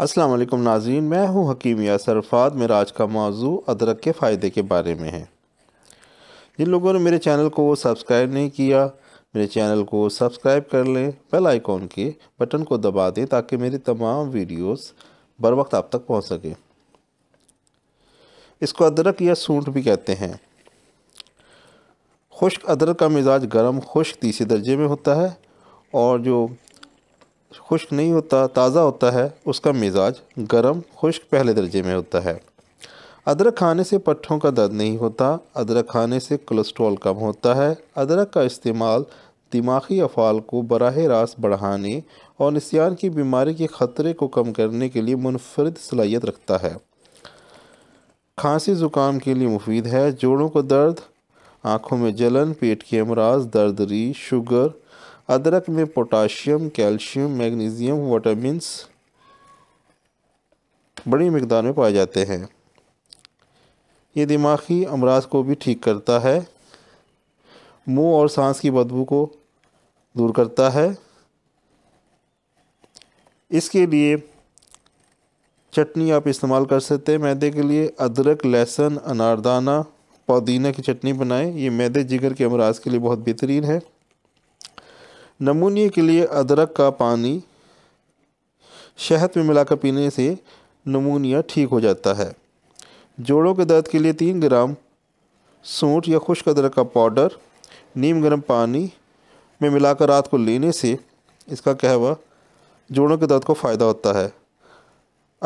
अस्सलाम वालेकुम नाजीन मैं हूँ हकीम यासर अरफात मेरा आज का मौजू अदरक के फ़ायदे के बारे में है जिन लोगों ने मेरे चैनल को सब्सक्राइब नहीं किया मेरे चैनल को सब्सक्राइब कर लें बेल आइकॉन के बटन को दबा दें ताकि मेरी तमाम वीडियोस बर वक्त आप तक पहुंच सकें इसको अदरक या सूंठ भी कहते हैं खुश्क अदरक का मिजाज गर्म खुश्क तीसरे दर्जे में होता है और जो खुश्क नहीं होता ताज़ा होता है उसका मिजाज गर्म खुश्क पहले दर्जे में होता है अदरक खाने से पट्ठों का दर्द नहीं होता अदरक खाने से कोलेस्ट्रॉल कम होता है अदरक का इस्तेमाल दिमागी अफ़ाल को बरह रास्त बढ़ाने और निस्यान की बीमारी के ख़तरे को कम करने के लिए मुनफरद सलाहियत रखता है खांसी ज़ुकाम के लिए मुफीद है जोड़ों को दर्द आँखों में जलन पेट के अमराज दर्दरी शुगर अदरक में पोटाशियम कैल्शियम मैग्नीशियम वाटामस बड़ी मकदार में पाए जाते हैं ये दिमागी अमराज को भी ठीक करता है मुंह और सांस की बदबू को दूर करता है इसके लिए चटनी आप इस्तेमाल कर सकते हैं मैदे के लिए अदरक लहसुन अनारदाना पुदीना की चटनी बनाएं ये मैदे जिगर के अमराज के लिए बहुत बेहतरीन है नमूने के लिए अदरक का पानी शहद में मिलाकर पीने से नमूनिया ठीक हो जाता है जोड़ों के दर्द के लिए तीन ग्राम सूट या खुश्क अदरक का पाउडर नीम गर्म पानी में मिलाकर रात को लेने से इसका कहवा जोड़ों के दर्द को फ़ायदा होता है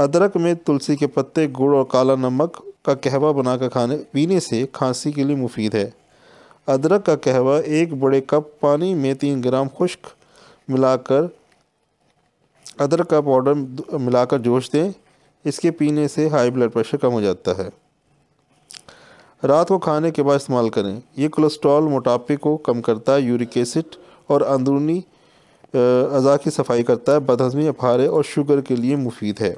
अदरक में तुलसी के पत्ते गुड़ और काला नमक का कहवा बनाकर खाने पीने से खांसी के लिए मुफीद है अदरक का कहवा एक बड़े कप पानी में तीन ग्राम खुश्क मिलाकर अदरक का पाउडर मिलाकर जोश दें इसके पीने से हाई ब्लड प्रेशर कम हो जाता है रात को खाने के बाद इस्तेमाल करें ये कोलेस्ट्रॉल मोटापे को कम करता है यूरिक एसिड और अंदरूनी अज़ा की सफाई करता है बदहजमी अफारे और शुगर के लिए मुफीद है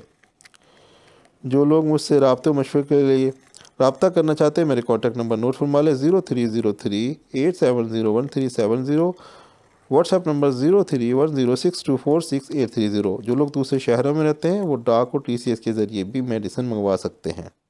जो लोग मुझसे रबते मशवरे के लिए रबता करना चाहते हैं मेरे कॉन्टैक्ट नंबर नोट फरमा लें zero three zero three eight seven zero one three seven zero WhatsApp number zero three one zero six two four six eight three zero जो लोग दूसरे शहरों में रहते हैं वो डाक और टी के ज़रिए भी मेडिसिन मंगवा सकते हैं